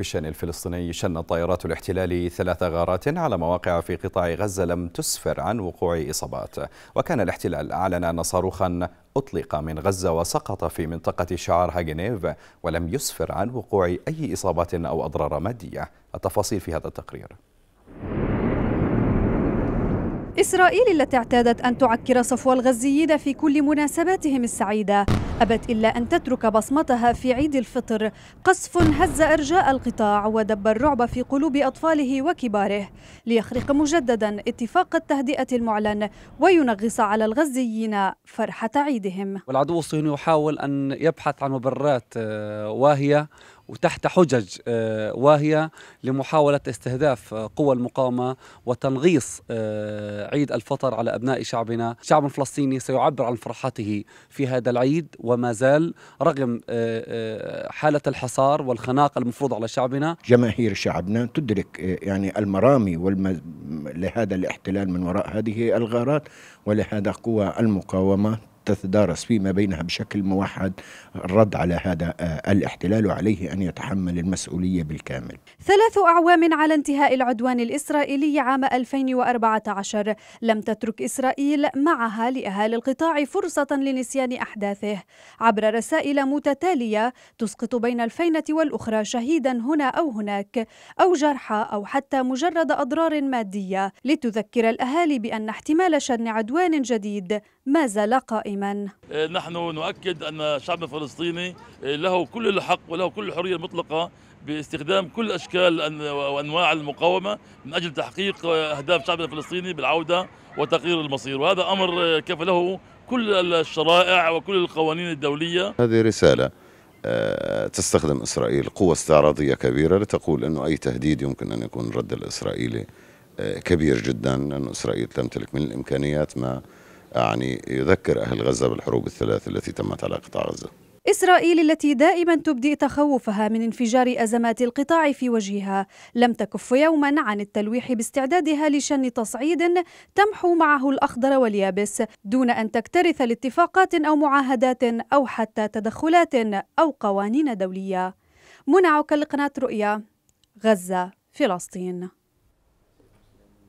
في الشان الفلسطيني شن طائرات الاحتلال ثلاث غارات على مواقع في قطاع غزة لم تسفر عن وقوع إصابات وكان الاحتلال أعلن أن صاروخا أطلق من غزة وسقط في منطقة شعار هاجنيف ولم يسفر عن وقوع أي إصابات أو أضرار مادية التفاصيل في هذا التقرير إسرائيل التي اعتادت أن تعكر صفو الغزيين في كل مناسباتهم السعيدة أبت إلا أن تترك بصمتها في عيد الفطر قصف هز أرجاء القطاع ودب الرعب في قلوب أطفاله وكباره ليخرق مجددا اتفاق التهدئة المعلن وينغص على الغزيين فرحة عيدهم والعدو الصيني يحاول أن يبحث عن مبررات آه، واهية وتحت حجج آه، واهية لمحاولة استهداف آه، قوى المقاومة وتنغيص آه، عيد الفطر على أبناء شعبنا شعب فلسطيني سيعبر عن فرحته في هذا العيد وما زال رغم حالة الحصار والخناق المفروض على شعبنا جماهير شعبنا تدرك يعني المرامي لهذا الاحتلال من وراء هذه الغارات ولهذا قوى المقاومة تتدارس فيما بينها بشكل موحد الرد على هذا آه، الاحتلال وعليه أن يتحمل المسؤولية بالكامل ثلاث أعوام على انتهاء العدوان الإسرائيلي عام 2014 لم تترك إسرائيل معها لأهالي القطاع فرصة لنسيان أحداثه عبر رسائل متتالية تسقط بين الفينة والأخرى شهيدا هنا أو هناك أو جرحى أو حتى مجرد أضرار مادية لتذكر الأهالي بأن احتمال شن عدوان جديد ما زال قائما قائما إيه، نحن نؤكد أن الشعب الفلسطيني إيه، له كل الحق وله كل الحرية المطلقة باستخدام كل أشكال وأنواع المقاومة من أجل تحقيق إيه، أهداف الشعب الفلسطيني بالعودة وتغيير المصير وهذا أمر كفى له كل الشرائع وكل القوانين الدولية هذه رسالة تستخدم إسرائيل قوة استعراضية كبيرة لتقول أنه أي تهديد يمكن أن يكون الرد الإسرائيلي كبير جدا أن إسرائيل تمتلك من الإمكانيات ما يعني يذكر أهل غزة بالحروب الثلاث التي تمت على قطاع غزة إسرائيل التي دائما تبدي تخوفها من انفجار أزمات القطاع في وجهها لم تكف يوما عن التلويح باستعدادها لشن تصعيد تمحو معه الأخضر واليابس دون أن تكترث لاتفاقات أو معاهدات أو حتى تدخلات أو قوانين دولية منعك لقناة رؤيا غزة فلسطين